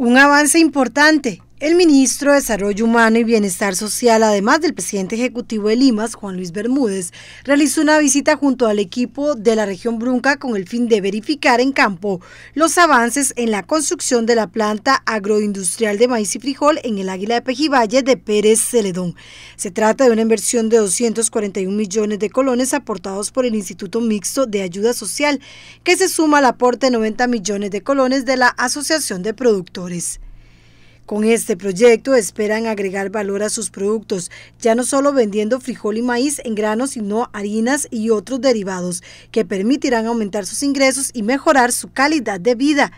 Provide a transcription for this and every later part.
un avance importante. El ministro de Desarrollo Humano y Bienestar Social, además del presidente ejecutivo de Limas, Juan Luis Bermúdez, realizó una visita junto al equipo de la región Brunca con el fin de verificar en campo los avances en la construcción de la planta agroindustrial de maíz y frijol en el Águila de Pejivalle de Pérez Celedón. Se trata de una inversión de 241 millones de colones aportados por el Instituto Mixto de Ayuda Social, que se suma al aporte de 90 millones de colones de la Asociación de Productores. Con este proyecto esperan agregar valor a sus productos, ya no solo vendiendo frijol y maíz en granos, sino harinas y otros derivados, que permitirán aumentar sus ingresos y mejorar su calidad de vida.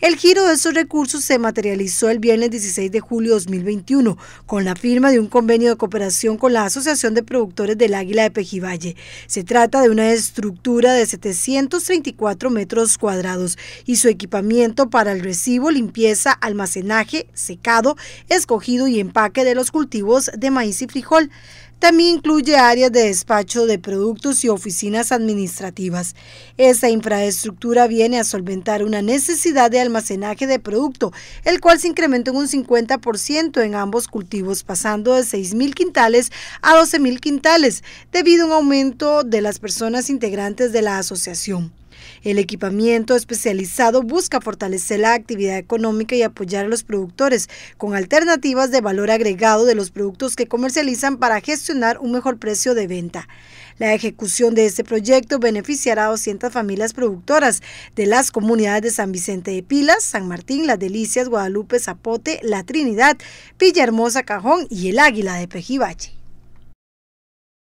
El giro de esos recursos se materializó el viernes 16 de julio de 2021 con la firma de un convenio de cooperación con la Asociación de Productores del Águila de Pejivalle. Se trata de una estructura de 734 metros cuadrados y su equipamiento para el recibo, limpieza, almacenaje, secado, escogido y empaque de los cultivos de maíz y frijol. También incluye áreas de despacho de productos y oficinas administrativas. Esta infraestructura viene a solventar una necesidad de almacenaje de producto, el cual se incrementó en un 50% en ambos cultivos, pasando de 6.000 quintales a 12.000 quintales, debido a un aumento de las personas integrantes de la asociación. El equipamiento especializado busca fortalecer la actividad económica y apoyar a los productores con alternativas de valor agregado de los productos que comercializan para gestionar un mejor precio de venta. La ejecución de este proyecto beneficiará a 200 familias productoras de las comunidades de San Vicente de Pilas, San Martín, Las Delicias, Guadalupe, Zapote, La Trinidad, Villahermosa, Cajón y El Águila de Pejibache.